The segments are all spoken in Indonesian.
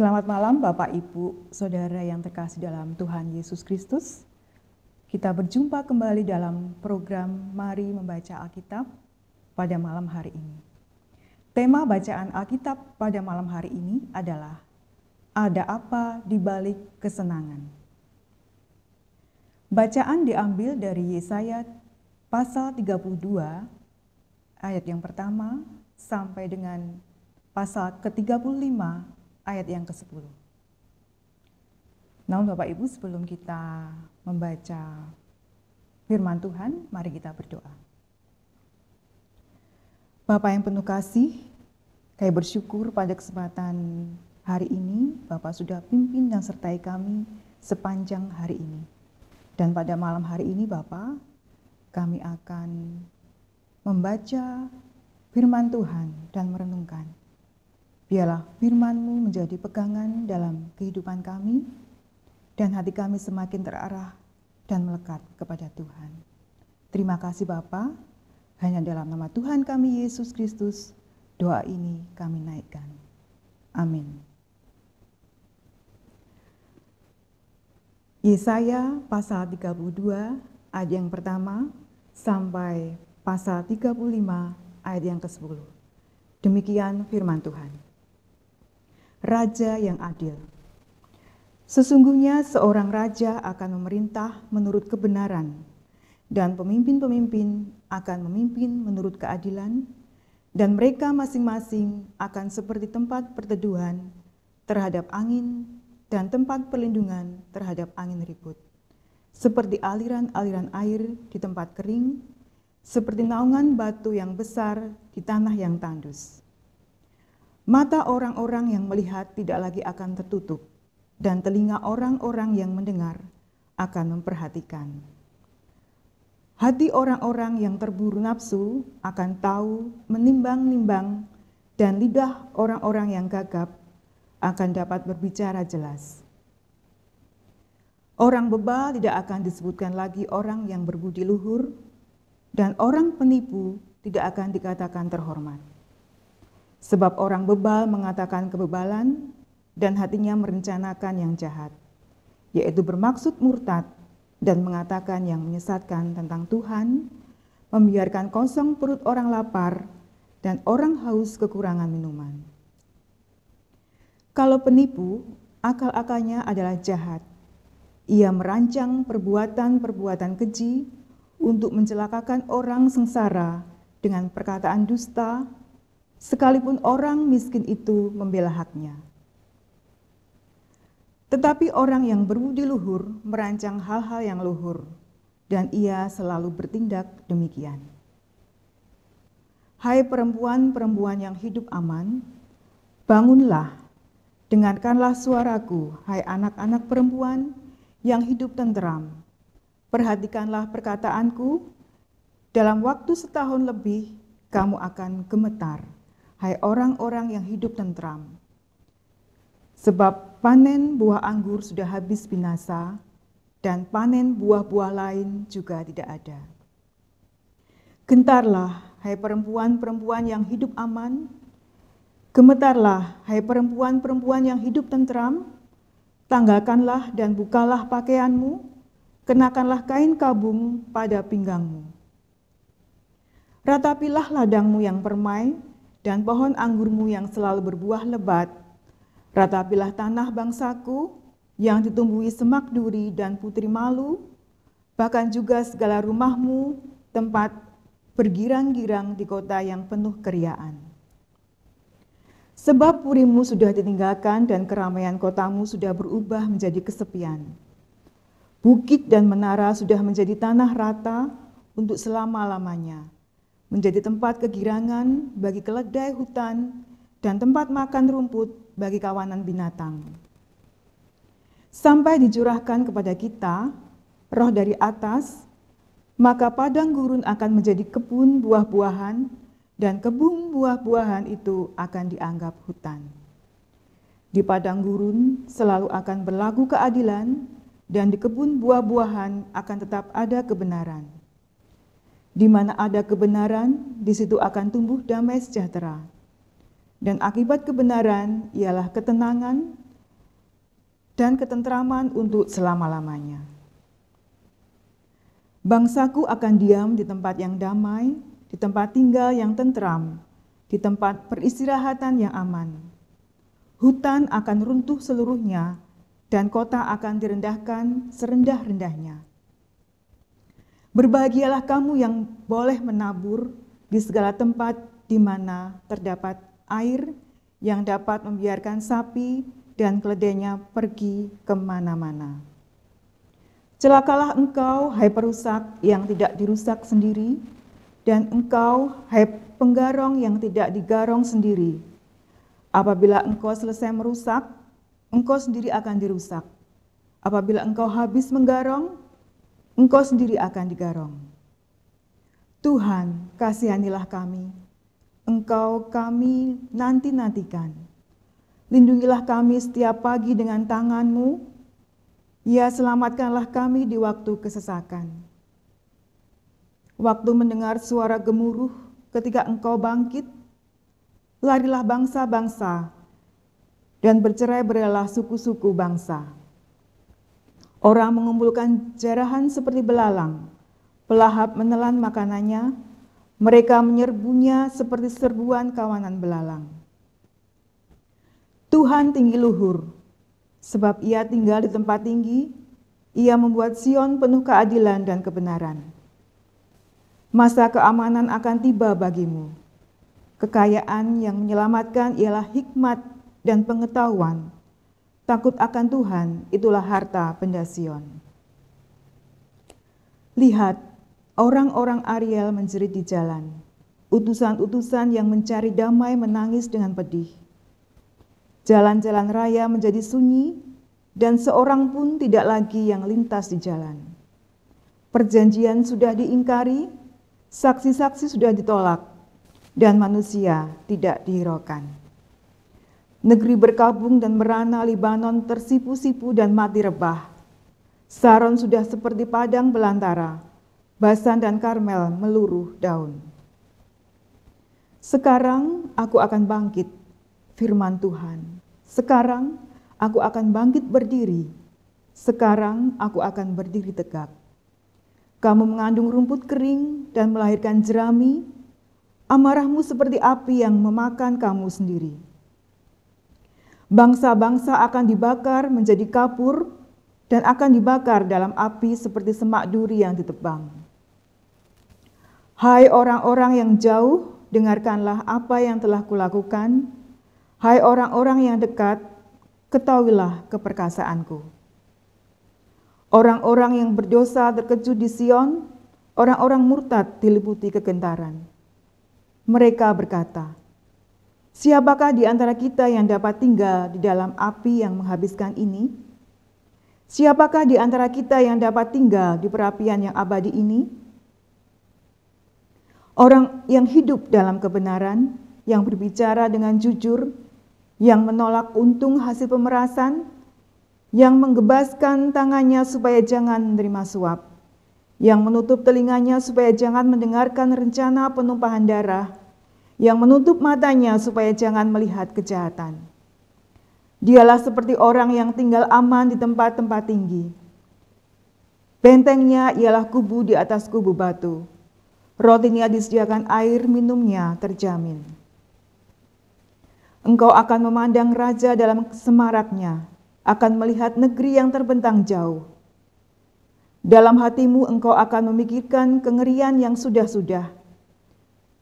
Selamat malam Bapak Ibu, Saudara yang terkasih dalam Tuhan Yesus Kristus. Kita berjumpa kembali dalam program Mari Membaca Alkitab pada malam hari ini. Tema bacaan Alkitab pada malam hari ini adalah Ada apa di balik kesenangan? Bacaan diambil dari Yesaya pasal 32 ayat yang pertama sampai dengan pasal ke-35 ayat yang ke-10. Namun Bapak Ibu sebelum kita membaca firman Tuhan, mari kita berdoa. Bapak yang penuh kasih, kami bersyukur pada kesempatan hari ini Bapak sudah pimpin dan sertai kami sepanjang hari ini. Dan pada malam hari ini Bapak, kami akan membaca firman Tuhan dan merenungkan. Biarlah firman-Mu menjadi pegangan dalam kehidupan kami, dan hati kami semakin terarah dan melekat kepada Tuhan. Terima kasih Bapa. hanya dalam nama Tuhan kami Yesus Kristus, doa ini kami naikkan. Amin. Yesaya pasal 32 ayat yang pertama sampai pasal 35 ayat yang ke-10. Demikian firman Tuhan raja yang adil. Sesungguhnya seorang raja akan memerintah menurut kebenaran, dan pemimpin-pemimpin akan memimpin menurut keadilan, dan mereka masing-masing akan seperti tempat perteduhan terhadap angin dan tempat perlindungan terhadap angin ribut, seperti aliran-aliran air di tempat kering, seperti naungan batu yang besar di tanah yang tandus. Mata orang-orang yang melihat tidak lagi akan tertutup, dan telinga orang-orang yang mendengar akan memperhatikan. Hati orang-orang yang terburu nafsu akan tahu, menimbang-nimbang, dan lidah orang-orang yang gagap akan dapat berbicara jelas. Orang bebal tidak akan disebutkan lagi orang yang berbudi luhur, dan orang penipu tidak akan dikatakan terhormat. Sebab orang bebal mengatakan kebebalan dan hatinya merencanakan yang jahat, yaitu bermaksud murtad dan mengatakan yang menyesatkan tentang Tuhan, membiarkan kosong perut orang lapar dan orang haus kekurangan minuman. Kalau penipu, akal-akalnya adalah jahat. Ia merancang perbuatan-perbuatan keji untuk mencelakakan orang sengsara dengan perkataan dusta sekalipun orang miskin itu membela haknya. Tetapi orang yang berbudi luhur merancang hal-hal yang luhur, dan ia selalu bertindak demikian. Hai perempuan-perempuan yang hidup aman, bangunlah, dengarkanlah suaraku, hai anak-anak perempuan yang hidup tenteram. Perhatikanlah perkataanku, dalam waktu setahun lebih kamu akan gemetar hai orang-orang yang hidup tentram. Sebab panen buah anggur sudah habis binasa, dan panen buah-buah lain juga tidak ada. Gentarlah, hai perempuan-perempuan yang hidup aman, gemetarlah, hai perempuan-perempuan yang hidup tentram, tanggalkanlah dan bukalah pakaianmu, kenakanlah kain kabung pada pinggangmu. Ratapilah ladangmu yang permai, dan pohon anggurmu yang selalu berbuah lebat. Ratapilah tanah bangsaku yang ditumbuhi semak duri dan putri malu, bahkan juga segala rumahmu tempat bergirang-girang di kota yang penuh keriaan. Sebab purimu sudah ditinggalkan dan keramaian kotamu sudah berubah menjadi kesepian. Bukit dan menara sudah menjadi tanah rata untuk selama-lamanya menjadi tempat kegirangan bagi keledai hutan dan tempat makan rumput bagi kawanan binatang. Sampai dicurahkan kepada kita roh dari atas, maka padang gurun akan menjadi kebun buah-buahan dan kebun buah-buahan itu akan dianggap hutan. Di padang gurun selalu akan berlaku keadilan dan di kebun buah-buahan akan tetap ada kebenaran di mana ada kebenaran, di situ akan tumbuh damai sejahtera. Dan akibat kebenaran ialah ketenangan dan ketentraman untuk selama-lamanya. Bangsaku akan diam di tempat yang damai, di tempat tinggal yang tentram, di tempat peristirahatan yang aman. Hutan akan runtuh seluruhnya, dan kota akan direndahkan serendah-rendahnya. Berbahagialah kamu yang boleh menabur di segala tempat di mana terdapat air yang dapat membiarkan sapi dan keledainya pergi kemana-mana. Celakalah engkau, hai perusak yang tidak dirusak sendiri, dan engkau, hai penggarong yang tidak digarong sendiri. Apabila engkau selesai merusak, engkau sendiri akan dirusak. Apabila engkau habis menggarong, engkau sendiri akan digarong. Tuhan, kasihanilah kami, engkau kami nanti-nantikan. Lindungilah kami setiap pagi dengan tanganmu, ya selamatkanlah kami di waktu kesesakan. Waktu mendengar suara gemuruh ketika engkau bangkit, larilah bangsa-bangsa dan bercerai berelah suku-suku bangsa. Orang mengumpulkan jarahan seperti belalang, pelahap menelan makanannya, mereka menyerbunya seperti serbuan kawanan belalang. Tuhan tinggi luhur, sebab ia tinggal di tempat tinggi, ia membuat Sion penuh keadilan dan kebenaran. Masa keamanan akan tiba bagimu. Kekayaan yang menyelamatkan ialah hikmat dan pengetahuan Takut akan Tuhan, itulah harta benda Lihat, orang-orang Ariel menjerit di jalan. Utusan-utusan yang mencari damai menangis dengan pedih. Jalan-jalan raya menjadi sunyi, dan seorang pun tidak lagi yang lintas di jalan. Perjanjian sudah diingkari, saksi-saksi sudah ditolak, dan manusia tidak dihiraukan. Negeri berkabung dan merana Libanon tersipu-sipu dan mati rebah. Saron sudah seperti padang belantara, Basan dan Karmel meluruh daun. Sekarang aku akan bangkit, firman Tuhan. Sekarang aku akan bangkit berdiri. Sekarang aku akan berdiri tegak. Kamu mengandung rumput kering dan melahirkan jerami. Amarahmu seperti api yang memakan kamu sendiri Bangsa-bangsa akan dibakar menjadi kapur dan akan dibakar dalam api seperti semak duri yang ditebang. Hai orang-orang yang jauh, dengarkanlah apa yang telah kulakukan. Hai orang-orang yang dekat, ketahuilah keperkasaanku. Orang-orang yang berdosa terkejut di Sion, orang-orang murtad diliputi kegentaran. Mereka berkata, Siapakah di antara kita yang dapat tinggal di dalam api yang menghabiskan ini? Siapakah di antara kita yang dapat tinggal di perapian yang abadi ini? Orang yang hidup dalam kebenaran, yang berbicara dengan jujur, yang menolak untung hasil pemerasan, yang menggebaskan tangannya supaya jangan menerima suap, yang menutup telinganya supaya jangan mendengarkan rencana penumpahan darah, yang menutup matanya supaya jangan melihat kejahatan. Dialah seperti orang yang tinggal aman di tempat-tempat tinggi. Bentengnya ialah kubu di atas kubu batu. Rotinya disediakan air minumnya terjamin. Engkau akan memandang raja dalam semaraknya, akan melihat negeri yang terbentang jauh. Dalam hatimu engkau akan memikirkan kengerian yang sudah-sudah,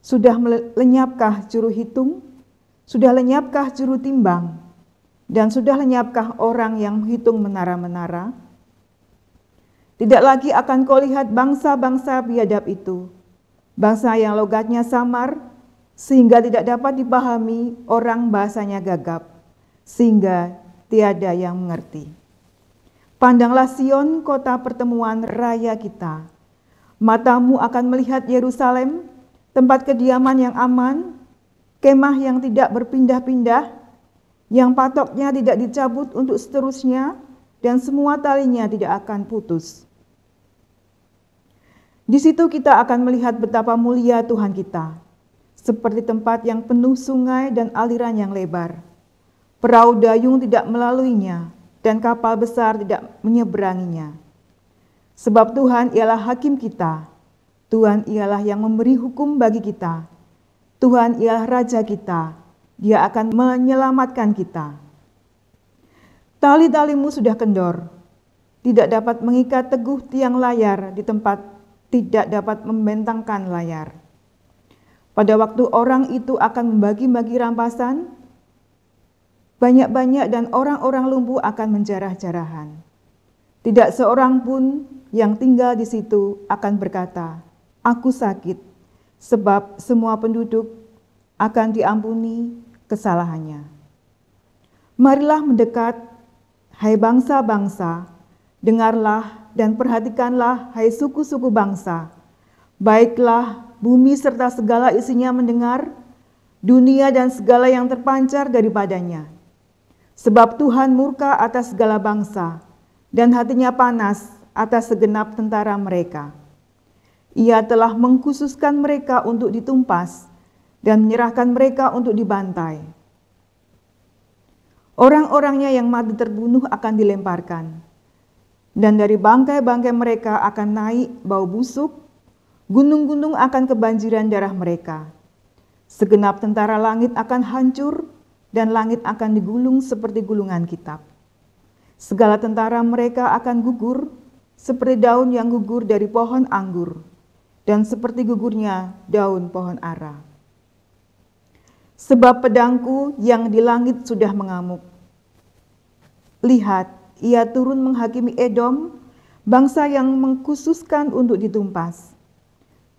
sudah lenyapkah juru hitung? Sudah lenyapkah juru timbang? Dan sudah lenyapkah orang yang menghitung menara-menara? Tidak lagi akan kau lihat bangsa-bangsa biadab itu, bangsa yang logatnya samar, sehingga tidak dapat dipahami orang bahasanya gagap, sehingga tiada yang mengerti. Pandanglah Sion, kota pertemuan raya kita. Matamu akan melihat Yerusalem tempat kediaman yang aman, kemah yang tidak berpindah-pindah, yang patoknya tidak dicabut untuk seterusnya, dan semua talinya tidak akan putus. Di situ kita akan melihat betapa mulia Tuhan kita, seperti tempat yang penuh sungai dan aliran yang lebar. Perahu dayung tidak melaluinya, dan kapal besar tidak menyeberanginya. Sebab Tuhan ialah hakim kita, Tuhan ialah yang memberi hukum bagi kita. Tuhan ialah Raja kita. Dia akan menyelamatkan kita. Tali-talimu sudah kendor. Tidak dapat mengikat teguh tiang layar di tempat tidak dapat membentangkan layar. Pada waktu orang itu akan membagi-bagi rampasan, banyak-banyak dan orang-orang lumpuh akan menjarah-jarahan. Tidak seorang pun yang tinggal di situ akan berkata, Aku sakit, sebab semua penduduk akan diampuni kesalahannya. Marilah mendekat, hai bangsa-bangsa, dengarlah dan perhatikanlah, hai suku-suku bangsa. Baiklah bumi serta segala isinya mendengar, dunia dan segala yang terpancar daripadanya. Sebab Tuhan murka atas segala bangsa, dan hatinya panas atas segenap tentara mereka.' Ia telah mengkhususkan mereka untuk ditumpas dan menyerahkan mereka untuk dibantai. Orang-orangnya yang mati terbunuh akan dilemparkan, dan dari bangkai-bangkai mereka akan naik bau busuk, gunung-gunung akan kebanjiran darah mereka. Segenap tentara langit akan hancur, dan langit akan digulung seperti gulungan kitab. Segala tentara mereka akan gugur, seperti daun yang gugur dari pohon anggur dan seperti gugurnya daun pohon ara. Sebab pedangku yang di langit sudah mengamuk. Lihat, ia turun menghakimi Edom, bangsa yang mengkhususkan untuk ditumpas.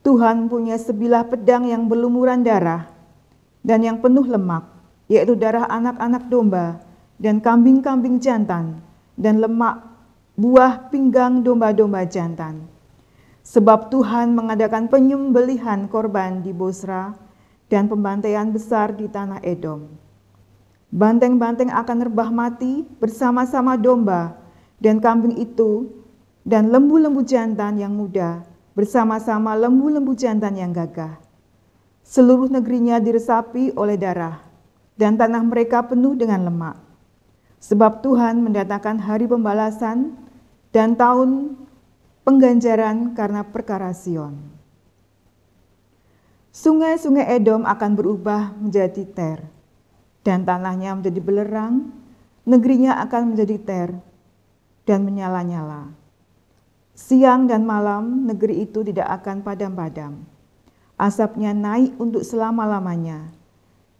Tuhan punya sebilah pedang yang berlumuran darah dan yang penuh lemak, yaitu darah anak-anak domba dan kambing-kambing jantan dan lemak buah pinggang domba-domba jantan Sebab Tuhan mengadakan penyembelihan korban di Bosra dan pembantaian besar di tanah Edom. Banteng-banteng akan rebah mati bersama-sama domba dan kambing itu dan lembu-lembu jantan yang muda bersama-sama lembu-lembu jantan yang gagah. Seluruh negerinya diresapi oleh darah dan tanah mereka penuh dengan lemak. Sebab Tuhan mendatangkan hari pembalasan dan tahun pengganjaran karena perkara Sion. Sungai-sungai Edom akan berubah menjadi ter, dan tanahnya menjadi belerang, negerinya akan menjadi ter, dan menyala-nyala. Siang dan malam negeri itu tidak akan padam-padam. Asapnya naik untuk selama-lamanya.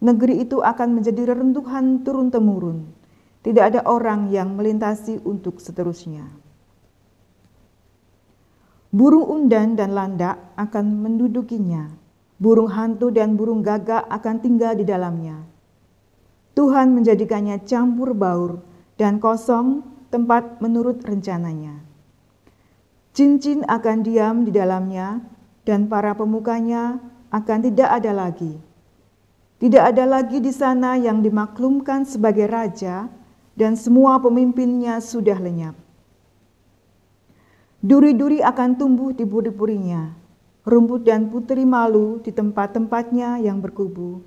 Negeri itu akan menjadi reruntuhan turun-temurun. Tidak ada orang yang melintasi untuk seterusnya. Burung undan dan landak akan mendudukinya. Burung hantu dan burung gagak akan tinggal di dalamnya. Tuhan menjadikannya campur baur dan kosong tempat menurut rencananya. Cincin akan diam di dalamnya dan para pemukanya akan tidak ada lagi. Tidak ada lagi di sana yang dimaklumkan sebagai raja dan semua pemimpinnya sudah lenyap. Duri-duri akan tumbuh di puri-purinya, rumput dan putri malu di tempat-tempatnya yang berkubu,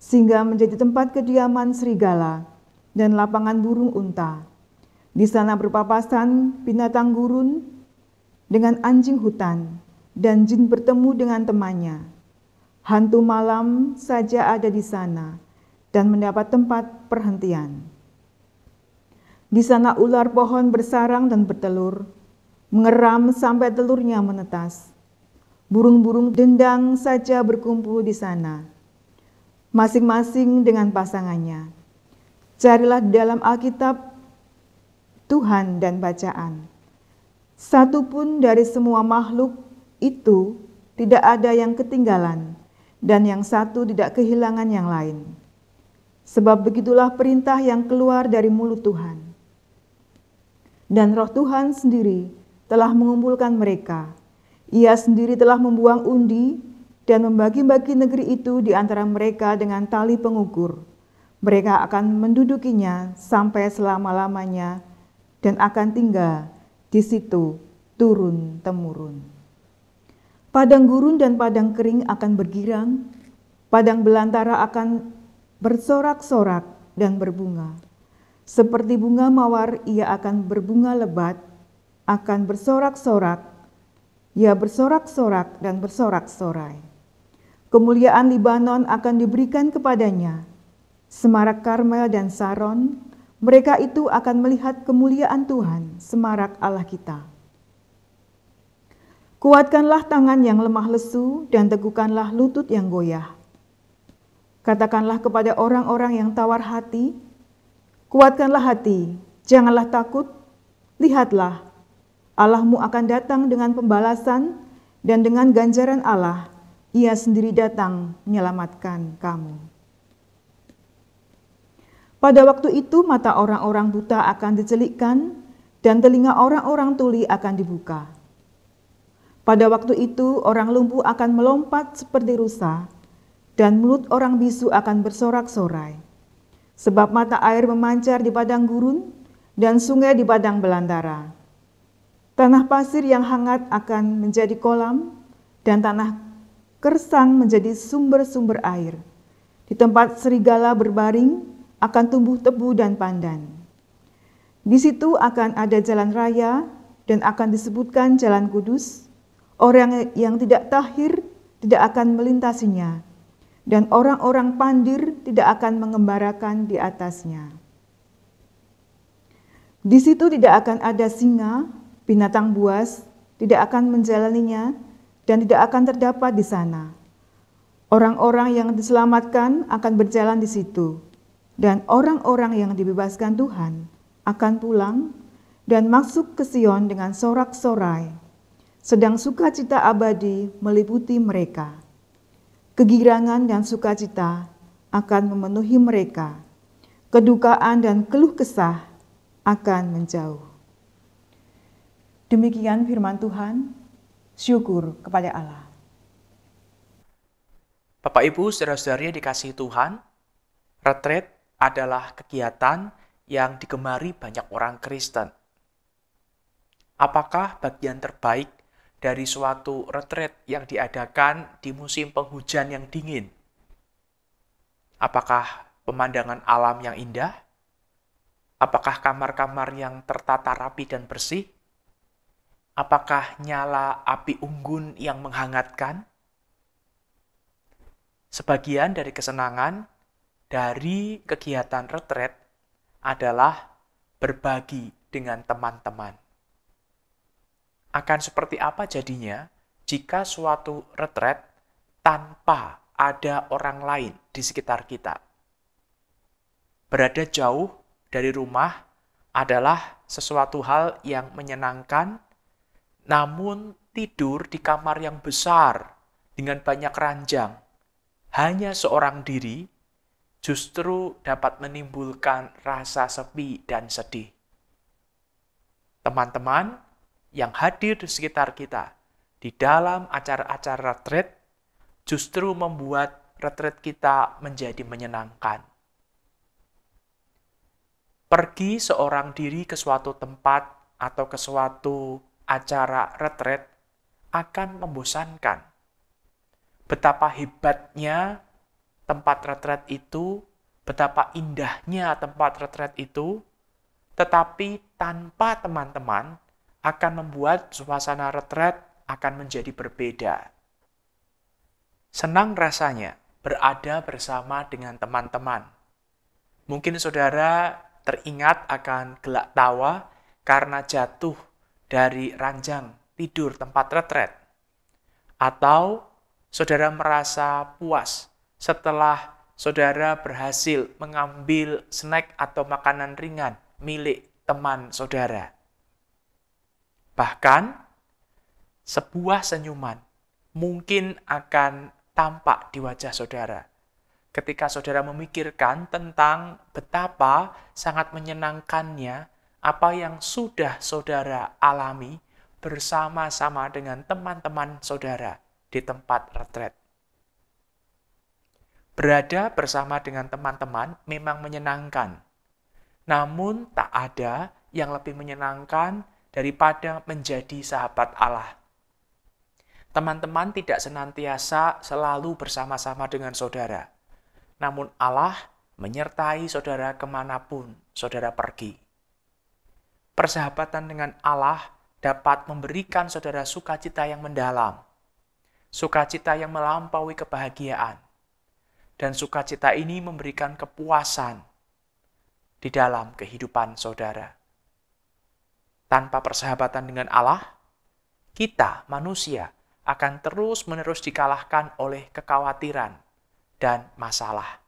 sehingga menjadi tempat kediaman serigala dan lapangan burung unta. Di sana berpapasan binatang gurun dengan anjing hutan, dan jin bertemu dengan temannya. Hantu malam saja ada di sana dan mendapat tempat perhentian. Di sana ular pohon bersarang dan bertelur, mengeram sampai telurnya menetas. Burung-burung dendang saja berkumpul di sana, masing-masing dengan pasangannya. Carilah dalam Alkitab Tuhan dan bacaan. Satupun dari semua makhluk itu tidak ada yang ketinggalan, dan yang satu tidak kehilangan yang lain. Sebab begitulah perintah yang keluar dari mulut Tuhan. Dan roh Tuhan sendiri telah mengumpulkan mereka. Ia sendiri telah membuang undi dan membagi-bagi negeri itu di antara mereka dengan tali pengukur. Mereka akan mendudukinya sampai selama-lamanya dan akan tinggal di situ turun-temurun. Padang gurun dan padang kering akan bergirang, padang belantara akan bersorak-sorak dan berbunga. Seperti bunga mawar, ia akan berbunga lebat akan bersorak-sorak, ya bersorak-sorak dan bersorak-sorai. Kemuliaan Libanon akan diberikan kepadanya, semarak Karmel dan Saron, mereka itu akan melihat kemuliaan Tuhan, semarak Allah kita. Kuatkanlah tangan yang lemah lesu dan teguhkanlah lutut yang goyah. Katakanlah kepada orang-orang yang tawar hati, kuatkanlah hati, janganlah takut, lihatlah, Allahmu akan datang dengan pembalasan dan dengan ganjaran Allah, ia sendiri datang menyelamatkan kamu. Pada waktu itu mata orang-orang buta akan dicelikkan dan telinga orang-orang tuli akan dibuka. Pada waktu itu orang lumpuh akan melompat seperti rusa dan mulut orang bisu akan bersorak-sorai. Sebab mata air memancar di padang gurun dan sungai di padang belantara Tanah pasir yang hangat akan menjadi kolam, dan tanah kersang menjadi sumber-sumber air. Di tempat serigala berbaring akan tumbuh tebu dan pandan. Di situ akan ada jalan raya dan akan disebutkan jalan kudus. Orang yang tidak tahir tidak akan melintasinya, dan orang-orang pandir tidak akan mengembarakan di atasnya. Di situ tidak akan ada singa, Binatang buas tidak akan menjalaninya dan tidak akan terdapat di sana. Orang-orang yang diselamatkan akan berjalan di situ, dan orang-orang yang dibebaskan Tuhan akan pulang dan masuk ke Sion dengan sorak-sorai, sedang sukacita abadi meliputi mereka. Kegirangan dan sukacita akan memenuhi mereka, kedukaan dan keluh kesah akan menjauh. Demikian firman Tuhan, syukur kepada Allah. Bapak Ibu, saudara-saudari dikasih Tuhan, retret adalah kegiatan yang digemari banyak orang Kristen. Apakah bagian terbaik dari suatu retret yang diadakan di musim penghujan yang dingin? Apakah pemandangan alam yang indah? Apakah kamar-kamar yang tertata rapi dan bersih? Apakah nyala api unggun yang menghangatkan? Sebagian dari kesenangan dari kegiatan retret adalah berbagi dengan teman-teman. Akan seperti apa jadinya jika suatu retret tanpa ada orang lain di sekitar kita? Berada jauh dari rumah adalah sesuatu hal yang menyenangkan namun tidur di kamar yang besar dengan banyak ranjang, hanya seorang diri, justru dapat menimbulkan rasa sepi dan sedih. Teman-teman yang hadir di sekitar kita di dalam acara-acara retreat justru membuat retreat kita menjadi menyenangkan. Pergi seorang diri ke suatu tempat atau ke suatu acara retret akan membosankan. Betapa hebatnya tempat retret itu, betapa indahnya tempat retret itu, tetapi tanpa teman-teman akan membuat suasana retret akan menjadi berbeda. Senang rasanya berada bersama dengan teman-teman. Mungkin saudara teringat akan gelak tawa karena jatuh dari ranjang tidur tempat retret, atau saudara merasa puas setelah saudara berhasil mengambil snack atau makanan ringan milik teman saudara. Bahkan, sebuah senyuman mungkin akan tampak di wajah saudara ketika saudara memikirkan tentang betapa sangat menyenangkannya apa yang sudah saudara alami bersama-sama dengan teman-teman saudara di tempat retret. Berada bersama dengan teman-teman memang menyenangkan, namun tak ada yang lebih menyenangkan daripada menjadi sahabat Allah. Teman-teman tidak senantiasa selalu bersama-sama dengan saudara, namun Allah menyertai saudara kemanapun saudara pergi persahabatan dengan Allah dapat memberikan saudara sukacita yang mendalam, sukacita yang melampaui kebahagiaan, dan sukacita ini memberikan kepuasan di dalam kehidupan saudara. Tanpa persahabatan dengan Allah, kita manusia akan terus-menerus dikalahkan oleh kekhawatiran dan masalah.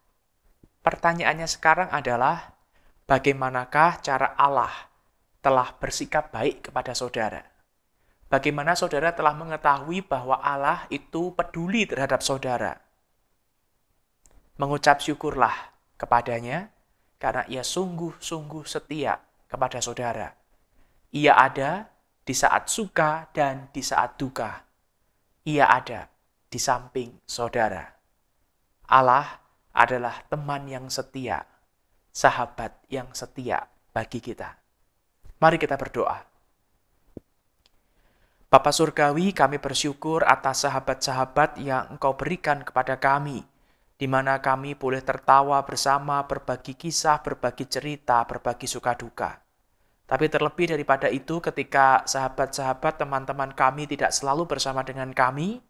Pertanyaannya sekarang adalah, bagaimanakah cara Allah telah bersikap baik kepada saudara. Bagaimana saudara telah mengetahui bahwa Allah itu peduli terhadap saudara. Mengucap syukurlah kepadanya karena ia sungguh-sungguh setia kepada saudara. Ia ada di saat suka dan di saat duka. Ia ada di samping saudara. Allah adalah teman yang setia, sahabat yang setia bagi kita. Mari kita berdoa. Bapa Surgawi, kami bersyukur atas sahabat-sahabat yang Engkau berikan kepada kami, di mana kami boleh tertawa bersama, berbagi kisah, berbagi cerita, berbagi suka duka. Tapi terlebih daripada itu, ketika sahabat-sahabat teman-teman kami tidak selalu bersama dengan kami,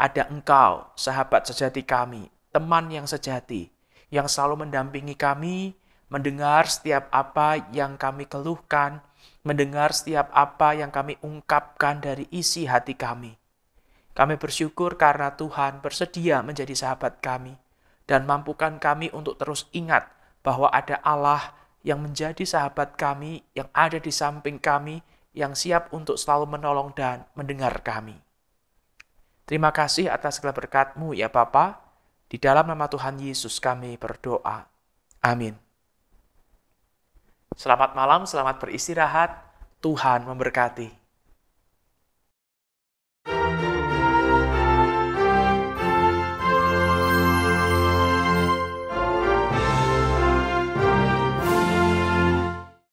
ada Engkau, sahabat sejati kami, teman yang sejati, yang selalu mendampingi kami, mendengar setiap apa yang kami keluhkan, mendengar setiap apa yang kami ungkapkan dari isi hati kami. Kami bersyukur karena Tuhan bersedia menjadi sahabat kami dan mampukan kami untuk terus ingat bahwa ada Allah yang menjadi sahabat kami, yang ada di samping kami, yang siap untuk selalu menolong dan mendengar kami. Terima kasih atas segala berkatmu ya Bapa. Di dalam nama Tuhan Yesus kami berdoa. Amin. Selamat malam, selamat beristirahat. Tuhan memberkati.